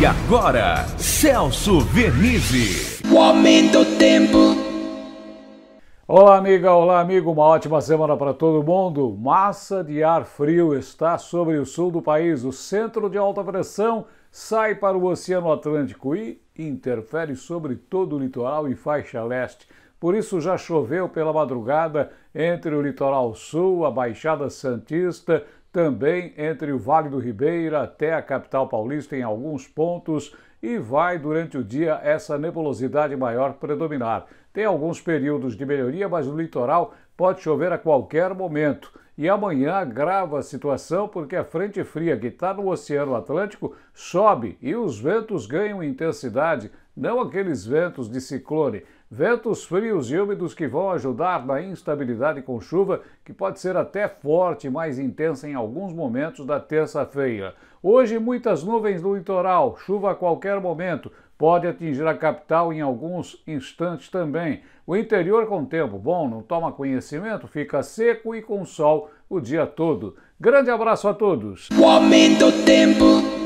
E agora, Celso Vernizzi. O aumento do tempo. Olá, amiga, olá, amigo. Uma ótima semana para todo mundo. Massa de ar frio está sobre o sul do país. O centro de alta pressão sai para o Oceano Atlântico e interfere sobre todo o litoral e faixa leste. Por isso já choveu pela madrugada entre o litoral sul, a Baixada Santista, também entre o Vale do Ribeira até a capital paulista em alguns pontos e vai durante o dia essa nebulosidade maior predominar. Tem alguns períodos de melhoria, mas no litoral pode chover a qualquer momento e amanhã agrava a situação porque a frente fria que está no Oceano Atlântico sobe e os ventos ganham intensidade, não aqueles ventos de ciclone, ventos frios e úmidos que vão ajudar na instabilidade com chuva, que pode ser até forte e mais intensa em alguns momentos da terça-feira. Hoje, muitas nuvens no litoral, chuva a qualquer momento pode atingir a capital em alguns instantes também. O interior com tempo bom, não toma conhecimento, fica seco e com sol o dia todo. Grande abraço a todos. O aumento do tempo.